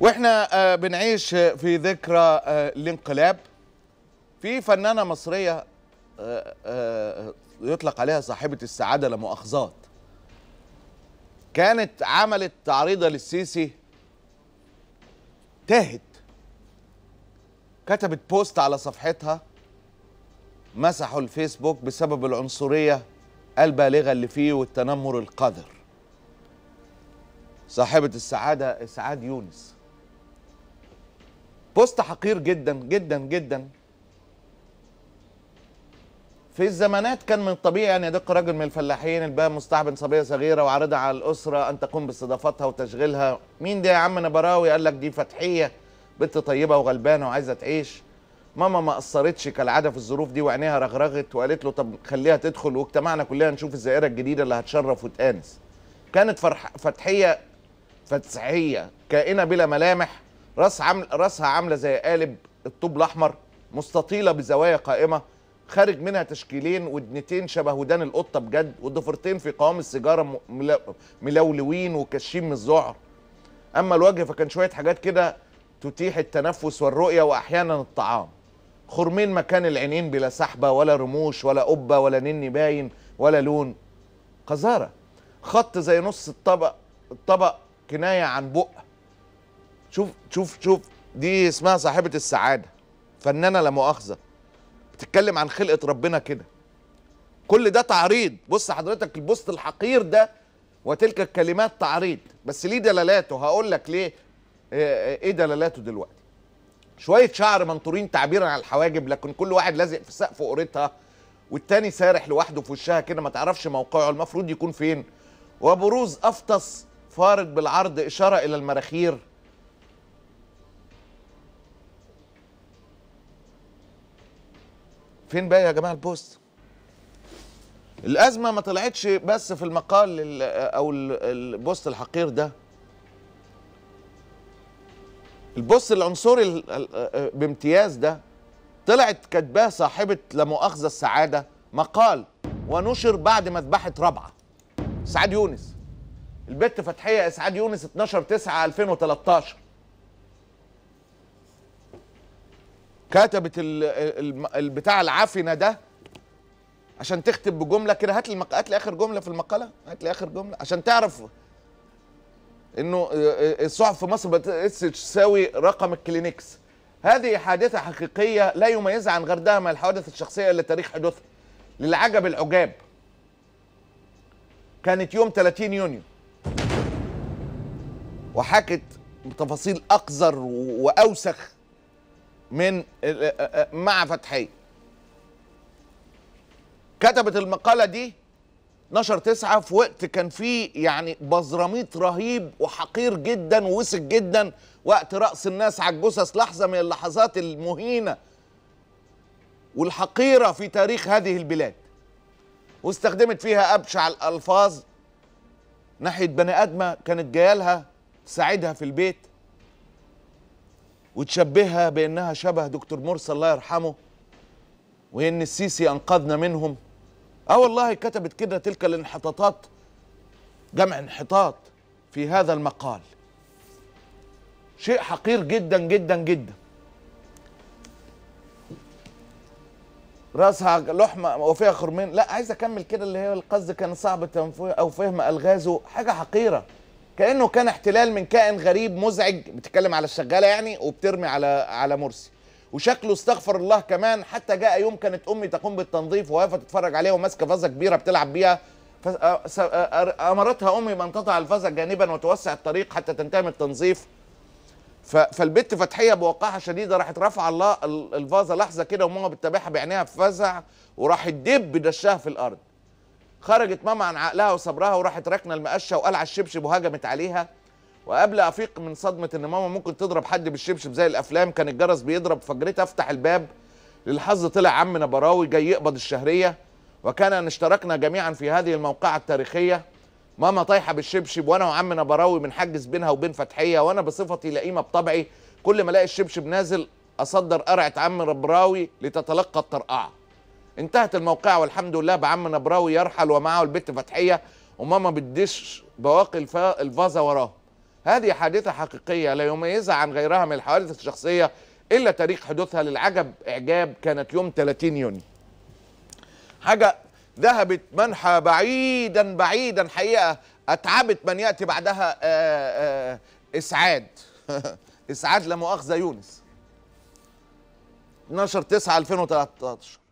واحنا آه، بنعيش في ذكرى آه، الانقلاب في فنانه مصريه آه، يطلق عليها صاحبه السعاده لمؤاخذات كانت عملت تعريضه للسيسي تاهت كتبت بوست على صفحتها مسحوا الفيسبوك بسبب العنصريه البالغه اللي فيه والتنمر القذر صاحبه السعاده اسعاد يونس بوست حقير جدا جدا جدا في الزمانات كان من الطبيعي ان يدق رجل من الفلاحين الباب مستعبد صبيه صغيره وعرضها على الاسره ان تقوم باستضافتها وتشغيلها مين ده يا عم نبراوي قال لك دي فتحيه بنت طيبه وغلبانه وعايزه تعيش ماما ما قصرتش كالعاده في الظروف دي وعينيها رغرغت وقالت له طب خليها تدخل واجتمعنا كلنا نشوف الزائره الجديده اللي هتشرف وتانس كانت فرح فتحيه فتحيه كائنه بلا ملامح راس عامل راسها عامله زي قالب الطوب الاحمر مستطيله بزوايا قائمه خارج منها تشكيلين ودنتين شبه ودان القطه بجد وضفرتين في قوام السيجاره ملولوين وكشين من الذعر اما الوجه فكان شويه حاجات كده تتيح التنفس والرؤيه واحيانا الطعام خرمين مكان العينين بلا سحبه ولا رموش ولا قبه ولا نني باين ولا لون قذاره خط زي نص الطبق الطبق كنايه عن بق شوف شوف شوف دي اسمها صاحبه السعاده فنانه لا مؤاخذه بتتكلم عن خلقه ربنا كده كل ده تعريض بص حضرتك البوست الحقير ده وتلك الكلمات تعريض بس ليه دلالاته هقول لك ليه آه، آه، ايه دلالاته دلوقتي شويه شعر منطورين تعبيرا عن الحواجب لكن كل واحد لازق في سقف قورتها والتاني سارح لوحده في وشها كده ما تعرفش موقعه المفروض يكون فين وبروز افطس فارد بالعرض اشاره الى المراخير فين بقى يا جماعه البوست الازمه ما طلعتش بس في المقال او البوست الحقير ده البوست العنصري بامتياز ده طلعت كاتباه صاحبه لا مؤاخذه السعاده مقال ونشر بعد مذبحه رابعه سعاد يونس البت فتحيه اسعاد يونس 12 9 2013 كتبت البتاع العفنه ده عشان تكتب بجمله كده هات المق... هات لي اخر جمله في المقاله هات لي اخر جمله عشان تعرف انه آه، آه، الصحف في مصر بتقيس تساوي رقم الكلينكس هذه حادثه حقيقيه لا يميزها عن غردها من الحوادث الشخصيه اللي تاريخ حدوثها للعجب العجاب كانت يوم 30 يونيو وحكت بتفاصيل اقذر واوسخ من مع فتحيه كتبت المقاله دي نشر تسعة في وقت كان فيه يعني بزراميط رهيب وحقير جدا ووسك جدا وقت رأس الناس على الجثث لحظة من اللحظات المهينة والحقيرة في تاريخ هذه البلاد واستخدمت فيها أبشع الألفاظ ناحية بني آدمة كانت جايالها تساعدها في البيت وتشبهها بانها شبه دكتور مرسي الله يرحمه وان السيسي انقذنا منهم اه والله كتبت كده تلك الانحطاطات جمع انحطاط في هذا المقال شيء حقير جدا جدا جدا راسها لحمه وفيها خرمين لا عايز اكمل كده اللي هي القصد كان صعب او فهم الغازه حاجه حقيره كانه كان احتلال من كائن غريب مزعج بتتكلم على الشغاله يعني وبترمي على على مرسي وشكله استغفر الله كمان حتى جاء يوم كانت امي تقوم بالتنظيف وواقفه تتفرج عليها وماسكه فازه كبيره بتلعب بيها امرتها امي بان تضع الفازه جانبا وتوسع الطريق حتى تنتهي من التنظيف فالبت فتحيه بوقاحه شديده راحت رافعه الله الفازه لحظه كده وماما بتتابعها بعينيها بفزع وراح الدب دشها في الارض خرجت ماما عن عقلها وصبرها وراحت راكنه المقشه وقلع الشبشب وهجمت عليها وقبل افيق من صدمه ان ماما ممكن تضرب حد بالشبشب زي الافلام كان الجرس بيضرب فجريت افتح الباب للحظ طلع عمنا براوي جاي يقبض الشهريه وكان ان اشتركنا جميعا في هذه الموقعه التاريخيه ماما طايحه بالشبشب وانا وعمنا براوي بنحجز بينها وبين فتحيه وانا بصفتي لئيمه بطبعي كل ما الاقي الشبشب نازل اصدر قرعه عم براوي لتتلقى الطرقعه انتهت الموقعة والحمد لله بعم نبراوي يرحل ومعه البت فتحية وماما بتدش بواقي الفازة وراه هذه حادثة حقيقية لا يميزها عن غيرها من الحوادث الشخصية إلا تاريخ حدوثها للعجب إعجاب كانت يوم 30 يونيو حاجة ذهبت منحى بعيدا بعيدا حقيقة أتعبت من يأتي بعدها آآ آه، آآ آه، إسعاد إسعاد لا مؤاخذة يونس 12 9 2013